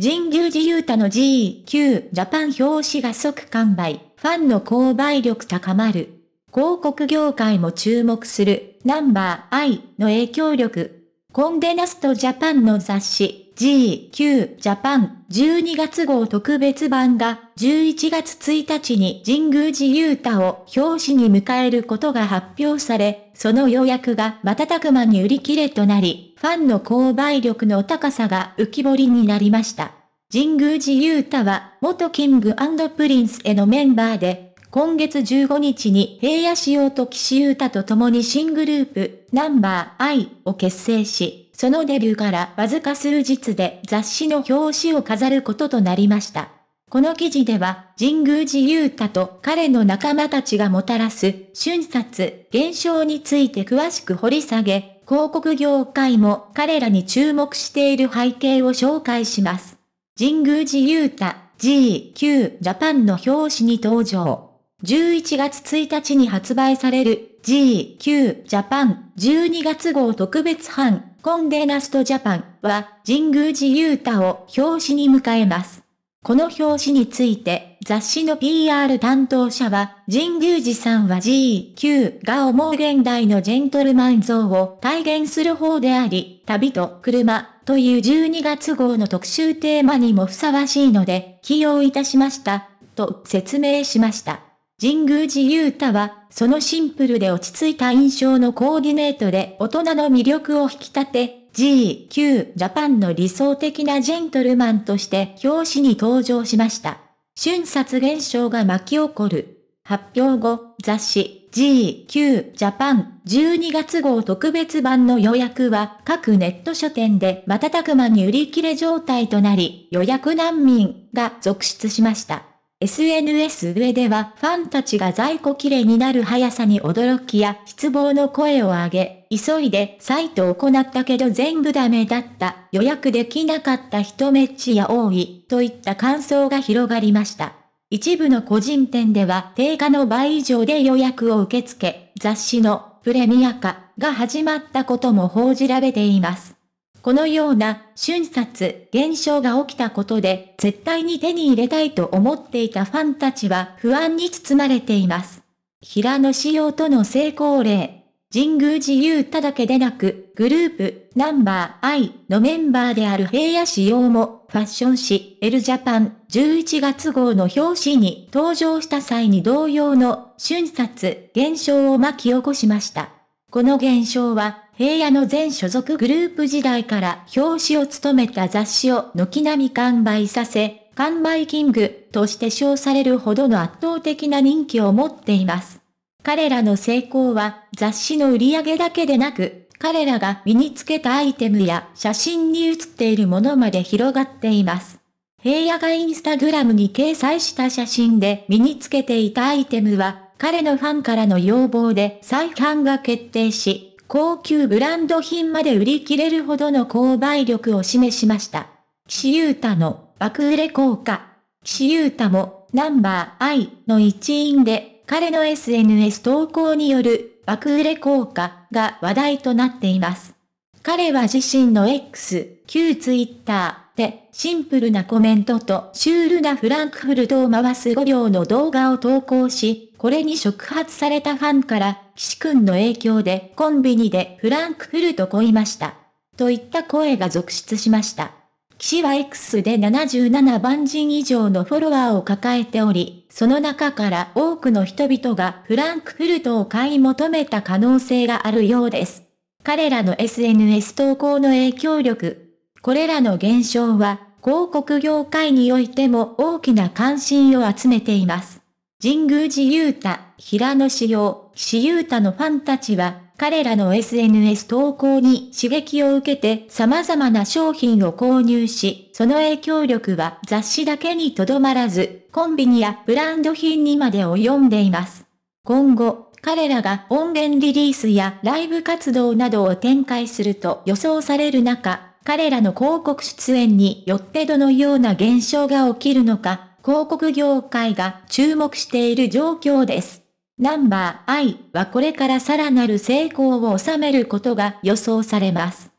神宮寺勇太の GQ ジャパン表紙が即完売、ファンの購買力高まる。広告業界も注目する、ナンバー I の影響力。コンデナストジャパンの雑誌、GQ ジャパン12月号特別版が11月1日に神宮寺勇太を表紙に迎えることが発表され、その予約が瞬く間に売り切れとなり、ファンの購買力の高さが浮き彫りになりました。神宮寺勇太は元キングプリンスへのメンバーで、今月15日に平野仕様と岸優太と共に新グループ、ナンバー I を結成し、そのデビューからわずか数日で雑誌の表紙を飾ることとなりました。この記事では、神宮寺勇太と彼の仲間たちがもたらす、瞬殺、現象について詳しく掘り下げ、広告業界も彼らに注目している背景を紹介します。神宮寺勇太、GQ ジャパンの表紙に登場。11月1日に発売される GQ ジャパン12月号特別版コンデナストジャパンは神宮寺勇太を表紙に迎えます。この表紙について雑誌の PR 担当者は神宮寺さんは GQ が思う現代のジェントルマン像を体現する方であり、旅と車という12月号の特集テーマにもふさわしいので起用いたしましたと説明しました。神宮寺勇太は、そのシンプルで落ち着いた印象のコーディネートで大人の魅力を引き立て、GQ ジャパンの理想的なジェントルマンとして表紙に登場しました。瞬殺現象が巻き起こる。発表後、雑誌 GQ ジャパン12月号特別版の予約は各ネット書店で瞬く間に売り切れ状態となり、予約難民が続出しました。SNS 上ではファンたちが在庫切れになる速さに驚きや失望の声を上げ、急いでサイトを行ったけど全部ダメだった、予約できなかった人めっちや多い、といった感想が広がりました。一部の個人店では定価の倍以上で予約を受け付け、雑誌のプレミア化が始まったことも報じられています。このような瞬殺現象が起きたことで絶対に手に入れたいと思っていたファンたちは不安に包まれています。平野仕様との成功例。神宮寺勇太だけでなく、グループ、ナンバー I のメンバーである平野仕様も、ファッション誌、エルジャパン11月号の表紙に登場した際に同様の瞬殺現象を巻き起こしました。この現象は平野の全所属グループ時代から表紙を務めた雑誌を軒並み完売させ、完売キングとして称されるほどの圧倒的な人気を持っています。彼らの成功は雑誌の売り上げだけでなく、彼らが身につけたアイテムや写真に写っているものまで広がっています。平野がインスタグラムに掲載した写真で身につけていたアイテムは、彼のファンからの要望で再販が決定し、高級ブランド品まで売り切れるほどの購買力を示しました。岸優太の爆売れ効果。岸優太もナンバー I の一員で彼の SNS 投稿による爆売れ効果が話題となっています。彼は自身の X、旧 Twitter でシンプルなコメントとシュールなフランクフルトを回す5秒の動画を投稿し、これに触発されたファンから、岸くんの影響でコンビニでフランクフルトこいました。といった声が続出しました。岸は X で77万人以上のフォロワーを抱えており、その中から多くの人々がフランクフルトを買い求めた可能性があるようです。彼らの SNS 投稿の影響力。これらの現象は、広告業界においても大きな関心を集めています。神宮寺雄太、平野志陽、岸優太のファンたちは、彼らの SNS 投稿に刺激を受けて様々な商品を購入し、その影響力は雑誌だけにとどまらず、コンビニやブランド品にまで及んでいます。今後、彼らが音源リリースやライブ活動などを展開すると予想される中、彼らの広告出演によってどのような現象が起きるのか、広告業界が注目している状況です。ナンバー I はこれからさらなる成功を収めることが予想されます。